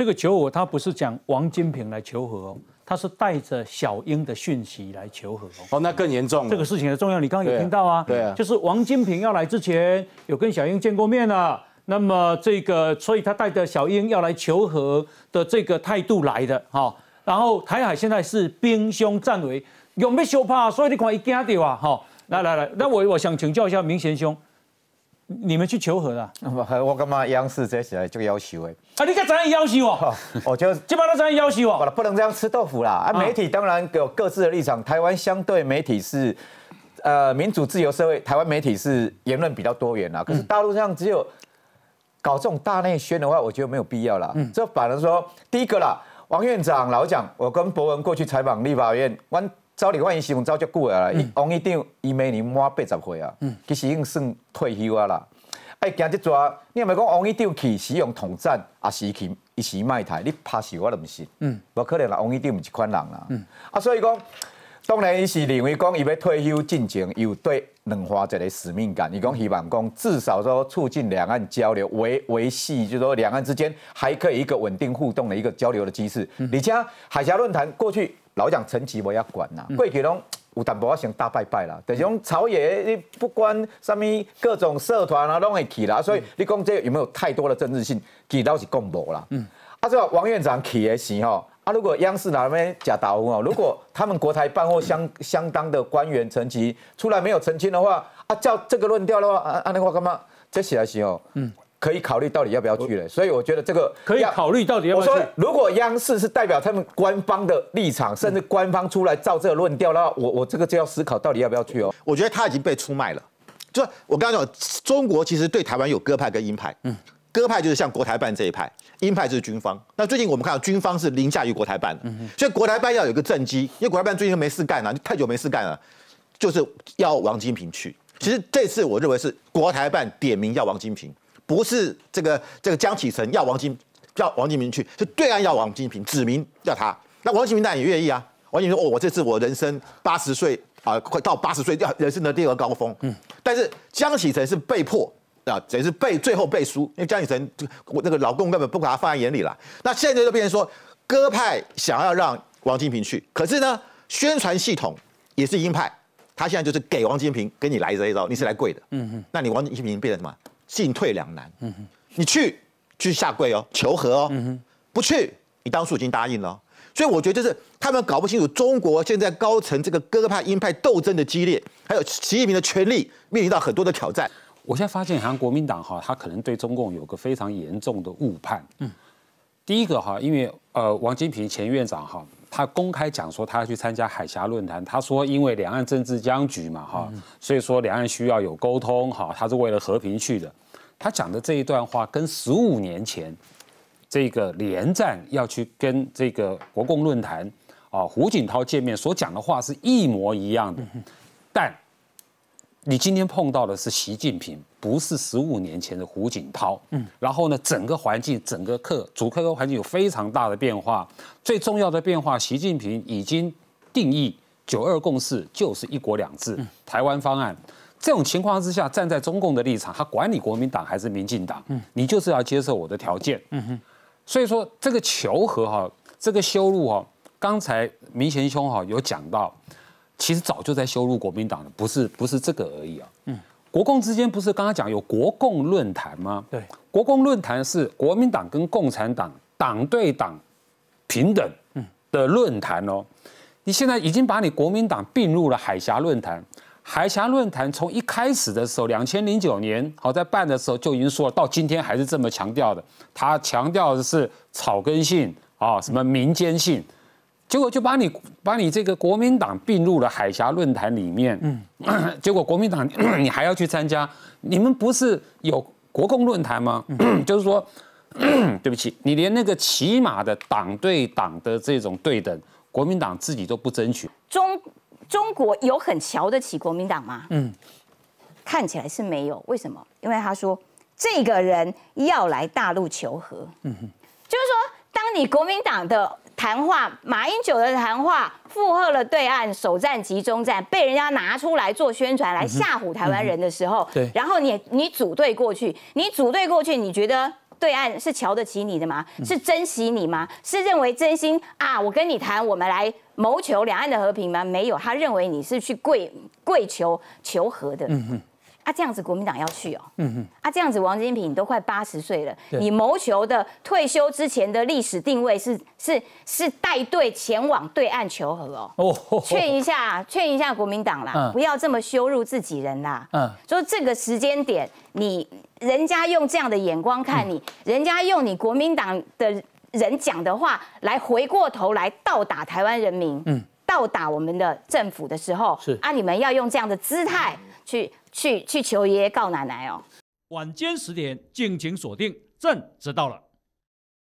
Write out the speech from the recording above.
这个求和，他不是讲王金平来求和哦，他是带着小英的讯息来求和哦。哦，那更严重。这个事情很重要，你刚刚有听到啊？对啊。就是王金平要来之前，有跟小英见过面了。那么这个，所以他带着小英要来求和的这个态度来的哈。然后台海现在是兵凶战危，用有消怕，所以你看他惊到啊哈。来来来，那我我想请教一下明贤兄。你们去求和了？我干嘛？央视这些起就要求哎？啊，你敢这样要挟我？我 就基本上这样要挟我。好了，不能这样吃豆腐啦！啊，媒体当然有各自的立场，台湾相对媒体是呃民主自由社会，台湾媒体是言论比较多元啦。可是大陆这样只有搞这种大内宣的话，我觉得没有必要了。嗯，这反而说，第一个啦，王院长老蒋，我跟博文过去采访立法院。早年，我伊使用早足过啊！王一鼎伊每年满八十岁啊，其实已经算退休啊啦。哎，行即逝，你若咪讲王一鼎去使用统战，也是去一时卖台，你拍死我都唔信。嗯，无可能啦，王一鼎唔是款人啦。嗯，啊，所以讲。当然，伊是认为讲伊要退休进前有对两岸一个使命感。伊讲希望讲至少说促进两岸交流，维维系就说两岸之间还可以一个稳定互动的一个交流的机制。而且海峡论坛过去老蒋陈其文要管呐，桂去拢。有淡薄要想大拜拜啦，就是讲朝野不管啥物各种社团啊，拢会去啦。所以你讲这有没有太多的政治性，其实是共无啦。嗯，啊，这王院长去的时候。啊，如果央视哪位假打导啊，如果他们国台办或相 相当的官员层级出来没有澄清的话，啊，照这个论调的话，啊，那话干嘛？这起来行哦，嗯，可以考虑到底要不要去了。所以我觉得这个可以考虑到底要去。我说，如果央视是代表他们官方的立场，甚至官方出来照这个论调的话，我我这个就要思考到底要不要去哦。我觉得他已经被出卖了，就我刚刚讲，中国其实对台湾有鸽派跟鹰派，嗯。鸽派就是像国台办这一派，鹰派就是军方。那最近我们看到军方是凌驾于国台办的，所以国台办要有一个政绩，因为国台办最近没事干了，太久没事干了，就是要王金平去。其实这次我认为是国台办点名要王金平，不是这个这个江启臣要王金要王金平去，是对岸要王金平指名要他。那王金平当然也愿意啊，王金平说：“哦，我这次我人生八十岁啊，快到八十岁要人生的第二个高峰。”嗯，但是江启臣是被迫。啊，等于是背最后背书，因为江启臣，我那个老公根本不把他放在眼里了。那现在就变成说，鸽派想要让王金平去，可是呢，宣传系统也是鹰派，他现在就是给王金平，给你来一招，你是来跪的，嗯哼，那你王金平变成什么？进退两难，嗯哼，你去去下跪哦，求和哦，嗯哼，不去，你当初已经答应了，所以我觉得就是他们搞不清楚中国现在高层这个鸽派鹰派斗争的激烈，还有习近平的权力面临到很多的挑战。我现在发现，像国民党哈，他可能对中共有个非常严重的误判。嗯，第一个哈，因为呃，王金平前院长哈，他公开讲说他要去参加海峡论坛，他说因为两岸政治僵局嘛哈，所以说两岸需要有沟通哈，他是为了和平去的。他讲的这一段话跟十五年前这个连战要去跟这个国共论坛啊胡锦涛见面所讲的话是一模一样的，但。你今天碰到的是习近平，不是十五年前的胡锦涛。嗯，然后呢，整个环境、整个客主客观环境有非常大的变化。最重要的变化，习近平已经定义“九二共识”就是“一国两制”、“台湾方案”。这种情况之下，站在中共的立场，他管理国民党还是民进党？嗯，你就是要接受我的条件。嗯哼，所以说这个求和哈，这个修路哈，刚才明贤兄哈有讲到。其实早就在羞辱国民党了，不是不是这个而已啊。嗯，国共之间不是刚刚讲有国共论坛吗？对，国共论坛是国民党跟共产党党对党平等的论坛哦。你现在已经把你国民党并入了海峡论坛，海峡论坛从一开始的时候，两千零九年好在办的时候就已经说了，到今天还是这么强调的。他强调的是草根性啊，什么民间性。结果就把你把你这个国民党并入了海峡论坛里面。嗯，结果国民党 你还要去参加？你们不是有国共论坛吗？就是说，对不起，你连那个起码的党对党的这种对等，国民党自己都不争取。中中国有很瞧得起国民党吗？嗯，看起来是没有。为什么？因为他说这个人要来大陆求和。嗯哼，就是说，当你国民党的。谈话，马英九的谈话附和了对岸首战集中战，被人家拿出来做宣传，来吓唬台湾人的时候，对，然后你你组队过去，你组队过去，你觉得对岸是瞧得起你的吗？是珍惜你吗？是认为真心啊，我跟你谈，我们来谋求两岸的和平吗？没有，他认为你是去跪跪求求和的。他这样子，国民党要去哦。嗯哼，啊，这样子，王金平都快八十岁了，你谋求的退休之前的历史定位是是是带队前往对岸求和哦。哦。劝一下，劝一下国民党啦，不要这么羞辱自己人啦。嗯。说这个时间点，你人家用这样的眼光看你，人家用你国民党的人讲的话来回过头来倒打台湾人民，嗯，倒打我们的政府的时候，是啊，你们要用这样的姿态去。去去求爷爷告奶奶哦！晚间十点，敬请锁定，朕知道了。